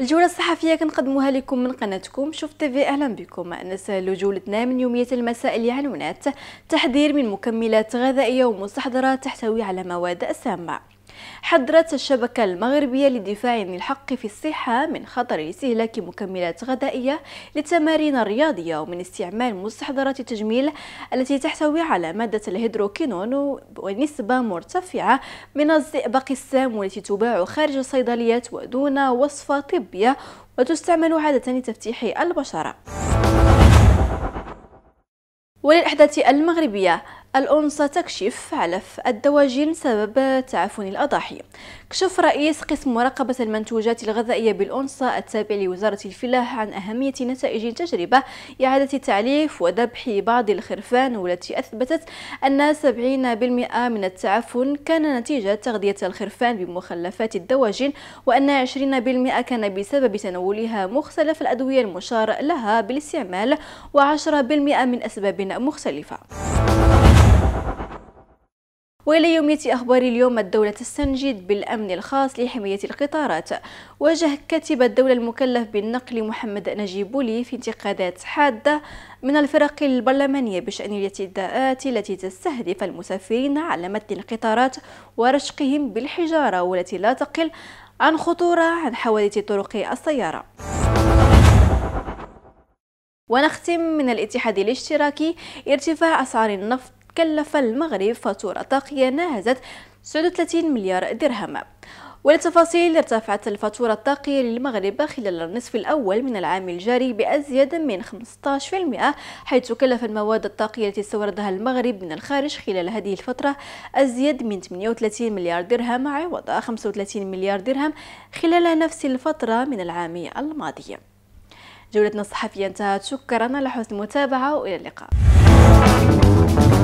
الجولة الصحفية كنقدموها لكم من قناتكم شوف تيفي أهلا بكم نسال جولتنا من يومية المساء اللي عنونات تحذير من مكملات غذائية ومستحضرات تحتوي على مواد سامة حذرت الشبكة المغربية للدفاع عن الحق في الصحة من خطر استهلاك مكملات غذائية للتمارين الرياضية ومن استعمال مستحضرات التجميل التي تحتوي على مادة الهيدروكينون ونسبة مرتفعة من الزئبق السام والتي تباع خارج الصيدليات ودون وصفة طبية وتستعمل عادة لتفتيح البشرة وللأحداث المغربية الأنصة تكشف علف الدواجن سبب تعفن الأضاحي كشف رئيس قسم مراقبة المنتوجات الغذائية بالأنصة التابع لوزارة الفلاح عن أهمية نتائج تجربة إعادة تعليف وذبح بعض الخرفان والتي أثبتت أن 70% من التعفن كان نتيجة تغذية الخرفان بمخلفات الدواجن وأن 20% كان بسبب تناولها مختلف الأدوية المشار لها بالاستعمال و10% من أسباب مختلفة وإلى يومية أخبار اليوم الدولة تستنجد بالأمن الخاص لحماية القطارات واجه كاتب الدولة المكلف بالنقل محمد نجيب في انتقادات حادة من الفرق البرلمانية بشأن الاعتداءات التي تستهدف المسافرين على متن القطارات ورشقهم بالحجارة والتي لا تقل عن خطورة عن حوادث طرق السيارة ونختم من الاتحاد الاشتراكي ارتفاع أسعار النفط كلف المغرب فاتورة طاقية ناهزت 39 مليار درهم وللتفاصيل ارتفعت الفاتورة الطاقية للمغرب خلال النصف الأول من العام الجاري بأزيد من 15% حيث كلف المواد الطاقية التي استوردها المغرب من الخارج خلال هذه الفترة أزيد من 38 مليار درهم عوض 35 مليار درهم خلال نفس الفترة من العام الماضي جولتنا الصحفية انتهت شكرا على حسن المتابعة وإلى اللقاء